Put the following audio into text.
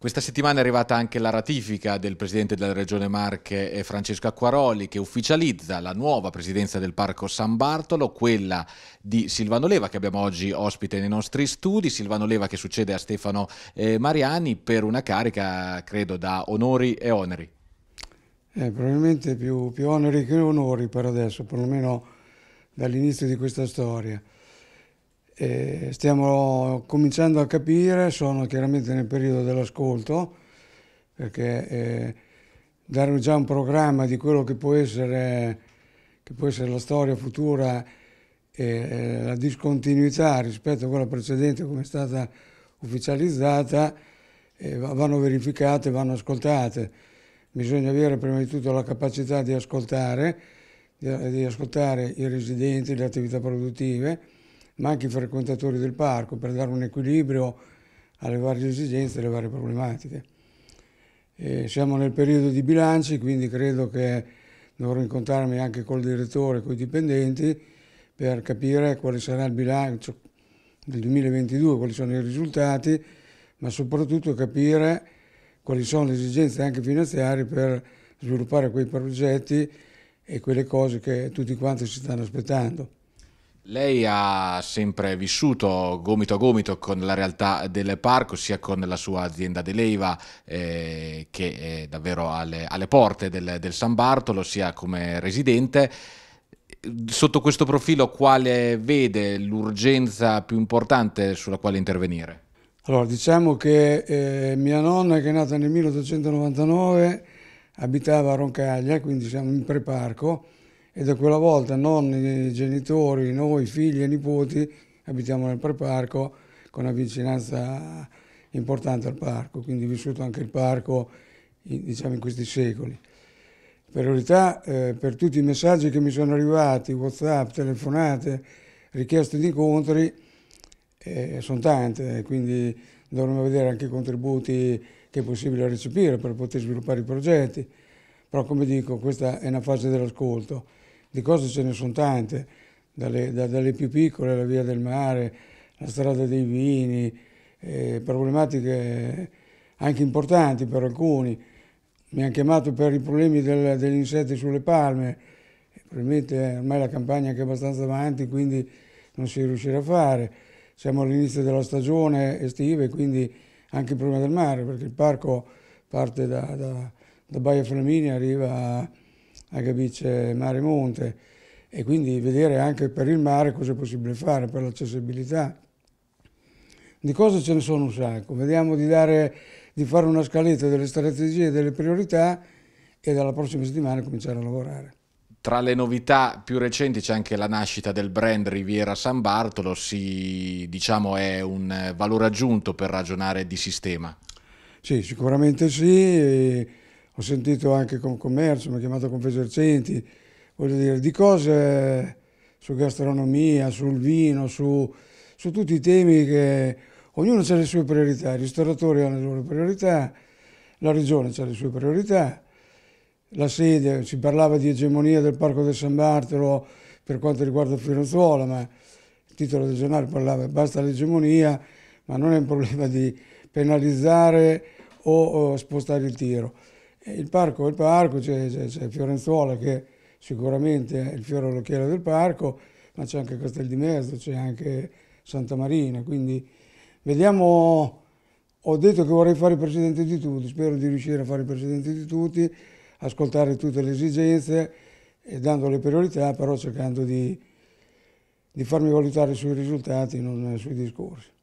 Questa settimana è arrivata anche la ratifica del presidente della Regione Marche eh, Francesco Acquaroli che ufficializza la nuova presidenza del Parco San Bartolo, quella di Silvano Leva che abbiamo oggi ospite nei nostri studi, Silvano Leva che succede a Stefano eh, Mariani per una carica credo da onori e oneri. Eh, probabilmente più, più oneri che onori per adesso, perlomeno dall'inizio di questa storia eh, stiamo cominciando a capire, sono chiaramente nel periodo dell'ascolto, perché eh, dare già un programma di quello che può essere, che può essere la storia futura e eh, la discontinuità rispetto a quella precedente come è stata ufficializzata eh, vanno verificate, vanno ascoltate. Bisogna avere prima di tutto la capacità di ascoltare, di, ascoltare i residenti, le attività produttive, ma anche i frequentatori del parco per dare un equilibrio alle varie esigenze e alle varie problematiche. E siamo nel periodo di bilanci, quindi credo che dovrò incontrarmi anche col direttore, con i dipendenti, per capire quale sarà il bilancio del 2022, quali sono i risultati, ma soprattutto capire quali sono le esigenze anche finanziarie per sviluppare quei progetti e quelle cose che tutti quanti si stanno aspettando. Lei ha sempre vissuto gomito a gomito con la realtà del parco, sia con la sua azienda Deleva eh, che è davvero alle, alle porte del, del, San Bartolo, sia come residente. Sotto questo profilo quale vede l'urgenza più importante sulla quale intervenire? Allora, diciamo che eh, mia nonna, che è nata nel 1899, abitava a Roncaglia, quindi siamo in preparco, e da quella volta nonni, genitori, noi, figli e nipoti abitiamo nel preparco con una vicinanza importante al parco, quindi vissuto anche il parco diciamo, in questi secoli. Per verità, eh, per tutti i messaggi che mi sono arrivati, Whatsapp, telefonate, richieste di incontri, eh, sono tante, quindi dovremmo vedere anche i contributi che è possibile recepire per poter sviluppare i progetti. Però come dico, questa è una fase dell'ascolto di cose ce ne sono tante, dalle, da, dalle più piccole, la via del mare, la strada dei vini, eh, problematiche anche importanti per alcuni. Mi hanno chiamato per i problemi del, degli insetti sulle palme, probabilmente ormai la campagna è abbastanza avanti, quindi non si riuscirà a fare. Siamo all'inizio della stagione estiva e quindi anche il problema del mare, perché il parco parte da, da, da Baia Flaminia, arriva a anche bice mare monte e quindi vedere anche per il mare cosa è possibile fare, per l'accessibilità. Di cose ce ne sono un sacco, vediamo di, dare, di fare una scaletta delle strategie, delle priorità e dalla prossima settimana cominciare a lavorare. Tra le novità più recenti c'è anche la nascita del brand Riviera San Bartolo, si, diciamo è un valore aggiunto per ragionare di sistema. Sì, sicuramente sì ho sentito anche con commercio, mi ha chiamato Confesercenti, voglio dire, di cose su gastronomia, sul vino, su, su tutti i temi che ognuno ha le sue priorità, i ristoratori hanno le loro priorità, la regione ha le sue priorità, la sede, si parlava di egemonia del Parco del San Bartolo per quanto riguarda Firenzuola, ma il titolo del giornale parlava basta l'egemonia, ma non è un problema di penalizzare o, o spostare il tiro. Eh, il parco è il parco, c'è, Fiorenzuola che sicuramente è il fiore all'occhiello del parco, ma c'è anche Castel di Mezzo, c'è anche Santa Marina, quindi vediamo, ho detto che vorrei fare il presidente di tutti, spero di riuscire a fare il presidente di tutti, ascoltare tutte le esigenze e dando le priorità, però cercando di, di farmi valutare sui risultati, non sui discorsi.